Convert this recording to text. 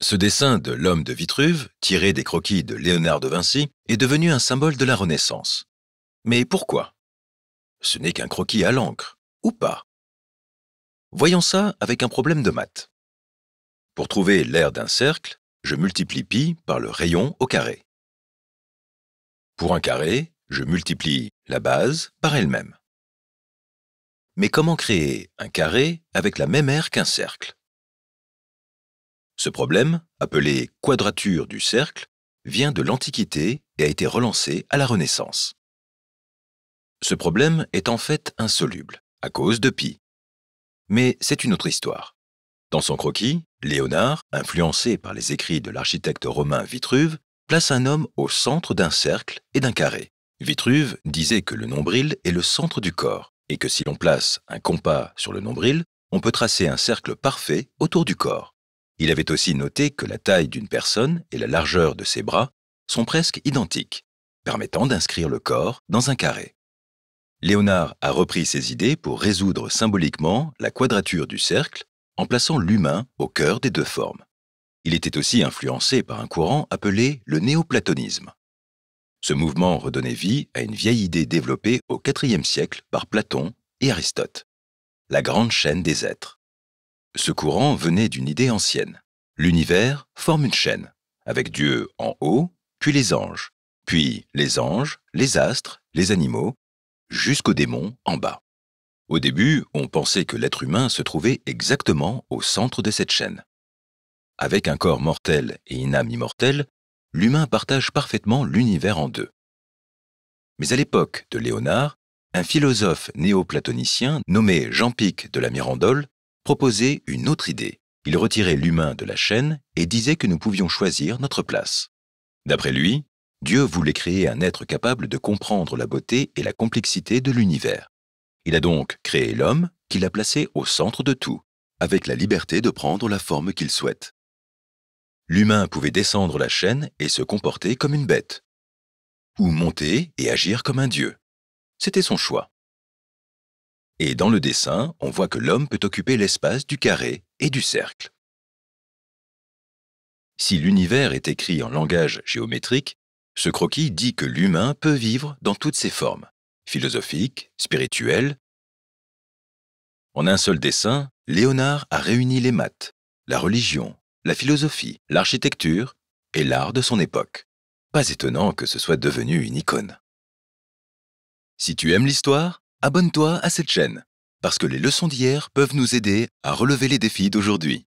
Ce dessin de l'homme de Vitruve, tiré des croquis de Léonard de Vinci, est devenu un symbole de la Renaissance. Mais pourquoi Ce n'est qu'un croquis à l'encre, ou pas Voyons ça avec un problème de maths. Pour trouver l'aire d'un cercle, je multiplie pi par le rayon au carré. Pour un carré, je multiplie la base par elle-même. Mais comment créer un carré avec la même aire qu'un cercle ce problème, appelé quadrature du cercle, vient de l'Antiquité et a été relancé à la Renaissance. Ce problème est en fait insoluble, à cause de Pi. Mais c'est une autre histoire. Dans son croquis, Léonard, influencé par les écrits de l'architecte romain Vitruve, place un homme au centre d'un cercle et d'un carré. Vitruve disait que le nombril est le centre du corps et que si l'on place un compas sur le nombril, on peut tracer un cercle parfait autour du corps. Il avait aussi noté que la taille d'une personne et la largeur de ses bras sont presque identiques, permettant d'inscrire le corps dans un carré. Léonard a repris ses idées pour résoudre symboliquement la quadrature du cercle en plaçant l'humain au cœur des deux formes. Il était aussi influencé par un courant appelé le néoplatonisme. Ce mouvement redonnait vie à une vieille idée développée au IVe siècle par Platon et Aristote, la grande chaîne des êtres. Ce courant venait d'une idée ancienne. L'univers forme une chaîne, avec Dieu en haut, puis les anges, puis les anges, les astres, les animaux, jusqu'aux démons en bas. Au début, on pensait que l'être humain se trouvait exactement au centre de cette chaîne. Avec un corps mortel et une âme immortelle, l'humain partage parfaitement l'univers en deux. Mais à l'époque de Léonard, un philosophe néo-platonicien nommé Jean-Pic de la Mirandole proposait une autre idée. Il retirait l'humain de la chaîne et disait que nous pouvions choisir notre place. D'après lui, Dieu voulait créer un être capable de comprendre la beauté et la complexité de l'univers. Il a donc créé l'homme qu'il a placé au centre de tout, avec la liberté de prendre la forme qu'il souhaite. L'humain pouvait descendre la chaîne et se comporter comme une bête, ou monter et agir comme un dieu. C'était son choix. Et dans le dessin, on voit que l'homme peut occuper l'espace du carré et du cercle. Si l'univers est écrit en langage géométrique, ce croquis dit que l'humain peut vivre dans toutes ses formes, philosophiques, spirituelles. En un seul dessin, Léonard a réuni les maths, la religion, la philosophie, l'architecture et l'art de son époque. Pas étonnant que ce soit devenu une icône. Si tu aimes l'histoire, Abonne-toi à cette chaîne, parce que les leçons d'hier peuvent nous aider à relever les défis d'aujourd'hui.